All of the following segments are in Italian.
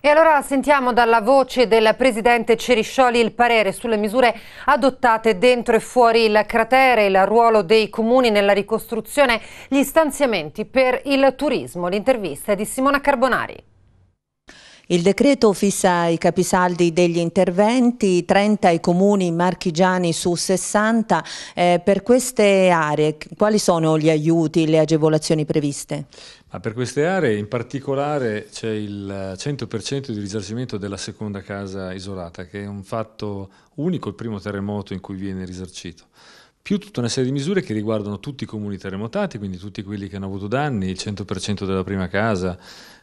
E allora sentiamo dalla voce del presidente Ceriscioli il parere sulle misure adottate dentro e fuori il cratere, il ruolo dei comuni nella ricostruzione, gli stanziamenti per il turismo. L'intervista è di Simona Carbonari. Il decreto fissa i capisaldi degli interventi, 30 i comuni marchigiani su 60. Eh, per queste aree quali sono gli aiuti, le agevolazioni previste? Ma per queste aree in particolare c'è il 100% di risarcimento della seconda casa isolata, che è un fatto unico, il primo terremoto in cui viene risarcito più tutta una serie di misure che riguardano tutti i comuni terremotati, quindi tutti quelli che hanno avuto danni, il 100% della prima casa,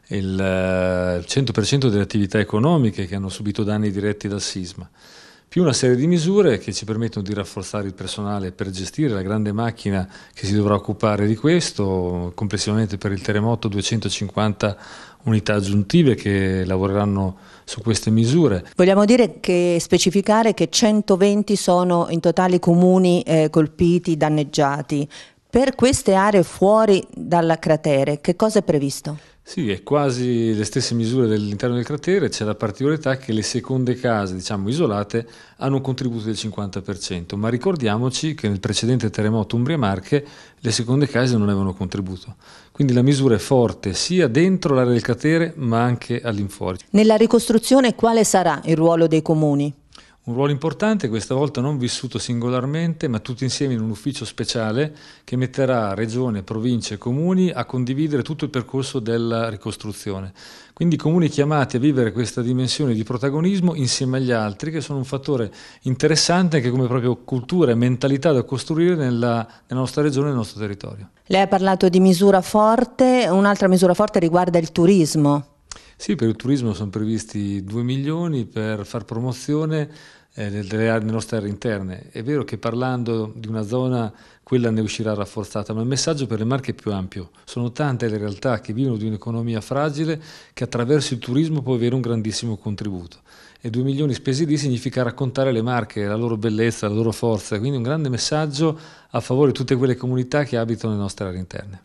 il 100% eh, delle attività economiche che hanno subito danni diretti dal sisma più una serie di misure che ci permettono di rafforzare il personale per gestire la grande macchina che si dovrà occupare di questo, complessivamente per il terremoto 250 unità aggiuntive che lavoreranno su queste misure. Vogliamo dire che specificare che 120 sono in totale i comuni eh, colpiti, danneggiati. Per queste aree fuori dal cratere, che cosa è previsto? Sì, è quasi le stesse misure dell'interno del cratere, c'è la particolarità che le seconde case, diciamo isolate, hanno un contributo del 50%, ma ricordiamoci che nel precedente terremoto Umbria Marche le seconde case non avevano contributo. Quindi la misura è forte sia dentro l'area del cratere ma anche all'infuori. Nella ricostruzione quale sarà il ruolo dei comuni? Un ruolo importante questa volta non vissuto singolarmente, ma tutti insieme in un ufficio speciale che metterà regione, province e comuni a condividere tutto il percorso della ricostruzione. Quindi comuni chiamati a vivere questa dimensione di protagonismo insieme agli altri, che sono un fattore interessante anche come proprio cultura e mentalità da costruire nella, nella nostra regione e nel nostro territorio. Lei ha parlato di misura forte, un'altra misura forte riguarda il turismo. Sì, per il turismo sono previsti 2 milioni per far promozione eh, delle nostre aree interne. È vero che parlando di una zona quella ne uscirà rafforzata, ma il messaggio per le marche è più ampio. Sono tante le realtà che vivono di un'economia fragile che attraverso il turismo può avere un grandissimo contributo. E 2 milioni spesi lì significa raccontare le marche, la loro bellezza, la loro forza, quindi un grande messaggio a favore di tutte quelle comunità che abitano le nostre aree interne.